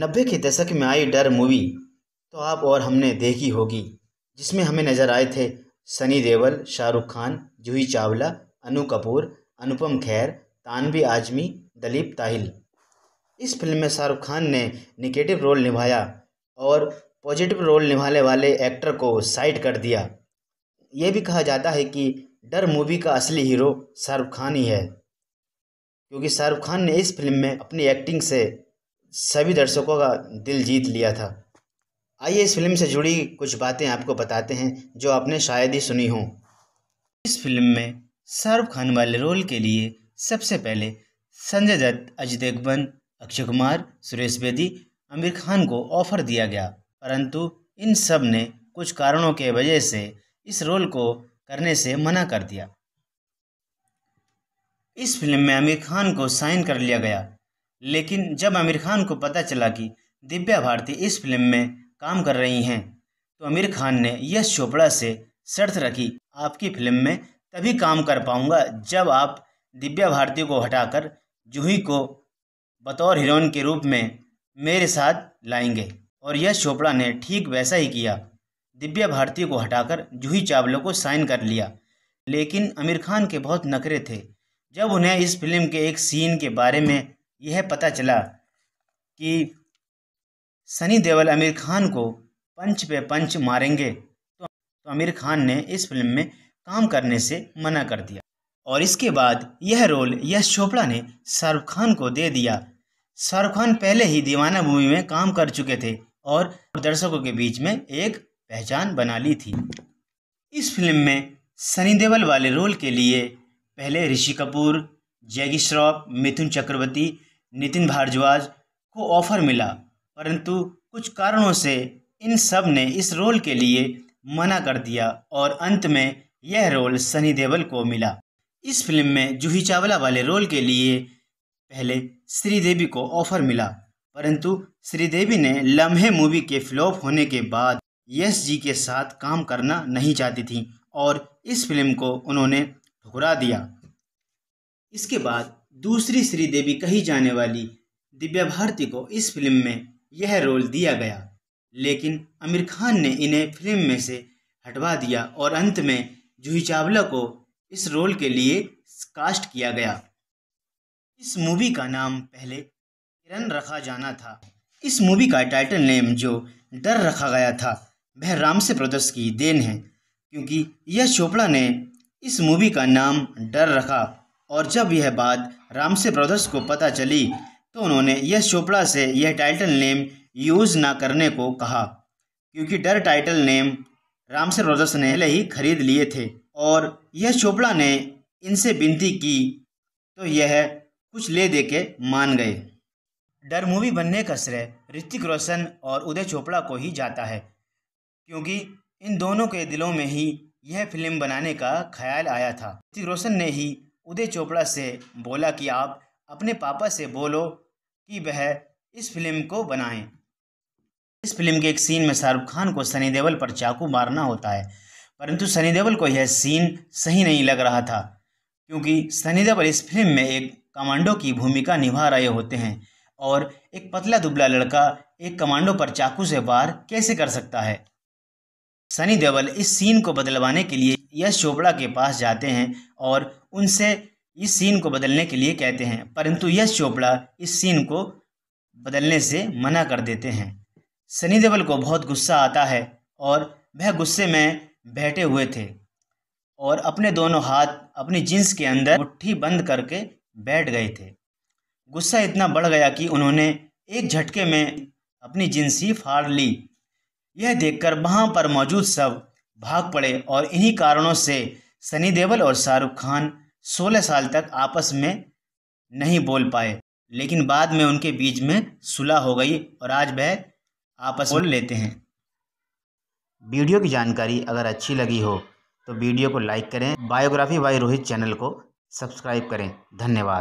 नब्बे के दशक में आई डर मूवी तो आप और हमने देखी होगी जिसमें हमें नज़र आए थे सनी देवल शाहरुख खान जूही चावला अनु कपूर अनुपम खैर तानवी आजमी दलीप ताहिल इस फिल्म में शाहरुख खान ने निगेटिव रोल निभाया और पॉजिटिव रोल निभाने वाले एक्टर को साइड कर दिया ये भी कहा जाता है कि डर मूवी का असली हीरो शाहरुख खान ही है क्योंकि शाहरुख खान ने इस फिल्म में अपनी एक्टिंग से सभी दर्शकों का दिल जीत लिया था आइए इस फिल्म से जुड़ी कुछ बातें आपको बताते हैं जो आपने शायद ही सुनी हों इस फिल्म में शाहरुख खान वाले रोल के लिए सबसे पहले संजय दत्त अजय देवगन अक्षय कुमार सुरेश बेदी आमिर खान को ऑफर दिया गया परंतु इन सब ने कुछ कारणों के वजह से इस रोल को करने से मना कर दिया इस फिल्म में आमिर खान को साइन कर लिया गया लेकिन जब आमिर खान को पता चला कि दिव्या भारती इस फिल्म में काम कर रही हैं तो आमिर खान ने यश चोपड़ा से शर्त रखी आपकी फिल्म में तभी काम कर पाऊँगा जब आप दिव्या भारती को हटाकर जूही को बतौर हीरोइन के रूप में मेरे साथ लाएंगे और यश चोपड़ा ने ठीक वैसा ही किया दिव्या भारती को हटाकर जूही चावला को साइन कर लिया लेकिन आमिर खान के बहुत नखरे थे जब उन्हें इस फिल्म के एक सीन के बारे में यह पता चला कि सनी देवल आमिर खान को पंच पे पंच मारेंगे तो-, तो आमिर खान ने इस फिल्म में काम करने से मना कर दिया और इसके बाद यह रोल यश चोपड़ा ने शाहरुख खान को दे दिया शाहरुख खान पहले ही दीवाना भूमि में काम कर चुके थे और दर्शकों के बीच में एक पहचान बना ली थी इस फिल्म में सनी देवल वाले रोल के लिए पहले ऋषि कपूर जैगी श्रॉफ मिथुन चक्रवर्ती नितिन भारद्वाज को ऑफर मिला परंतु कुछ कारणों से इन सब ने इस रोल के लिए मना कर दिया और अंत में यह रोल सनी देवल को मिला इस फिल्म में जूही चावला वाले रोल के लिए पहले श्रीदेवी को ऑफर मिला परंतु श्रीदेवी ने लम्हे मूवी के फ्लॉप होने के बाद यश जी के साथ काम करना नहीं चाहती थी और इस फिल्म को उन्होंने ठुकरा दिया इसके बाद दूसरी श्रीदेवी कही जाने वाली दिव्या भारती को इस फिल्म में यह रोल दिया गया लेकिन आमिर खान ने इन्हें फिल्म में से हटवा दिया और अंत में जूही चावला को इस रोल के लिए कास्ट किया गया इस मूवी का नाम पहले किरण रखा जाना था इस मूवी का टाइटल नेम जो डर रखा गया था वह राम से प्रदर्श की देन है क्योंकि यश चोपड़ा ने इस मूवी का नाम डर रखा और जब यह बात रामसे ब्रदर्स को पता चली तो उन्होंने यश चोपड़ा से यह टाइटल नेम यूज़ ना करने को कहा क्योंकि डर टाइटल नेम रामसे ब्रदर्स ने पहले ही खरीद लिए थे और यश चोपड़ा ने इनसे विनती की तो यह कुछ ले दे के मान गए डर मूवी बनने का श्रेय ऋतिक रोशन और उदय चोपड़ा को ही जाता है क्योंकि इन दोनों के दिलों में ही यह फिल्म बनाने का ख्याल आया था ऋतिक रोशन ने ही उदय चोपड़ा से बोला कि आप अपने पापा से बोलो कि वह इस फिल्म को बनाएं इस फिल्म के एक सीन में शाहरुख खान को सनी देवल पर चाकू मारना होता है परंतु सनी देवल को यह सीन सही नहीं लग रहा था क्योंकि सनी देवल इस फिल्म में एक कमांडो की भूमिका निभा रहे होते हैं और एक पतला दुबला लड़का एक कमांडो पर चाकू से वार कैसे कर सकता है सनी देवल इस सीन को बदलवाने के लिए यश चोपड़ा के पास जाते हैं और उनसे इस सीन को बदलने के लिए कहते हैं परंतु यश चोपड़ा इस सीन को बदलने से मना कर देते हैं सनी देवल को बहुत गुस्सा आता है और वह गुस्से में बैठे हुए थे और अपने दोनों हाथ अपनी जींस के अंदर मुट्ठी बंद करके बैठ गए थे गुस्सा इतना बढ़ गया कि उन्होंने एक झटके में अपनी जींस ही फाड़ ली यह देखकर वहाँ पर मौजूद सब भाग पड़े और इन्हीं कारणों से सनी देवल और शाहरुख खान 16 साल तक आपस में नहीं बोल पाए लेकिन बाद में उनके बीच में सुलह हो गई और आज वह आपस बोल लेते हैं वीडियो की जानकारी अगर अच्छी लगी हो तो वीडियो को लाइक करें बायोग्राफी बाय रोहित चैनल को सब्सक्राइब करें धन्यवाद